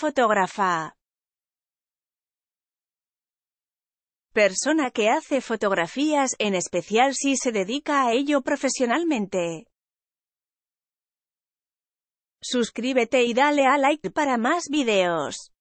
Fotógrafa. Persona que hace fotografías, en especial si se dedica a ello profesionalmente. Suscríbete y dale a like para más videos.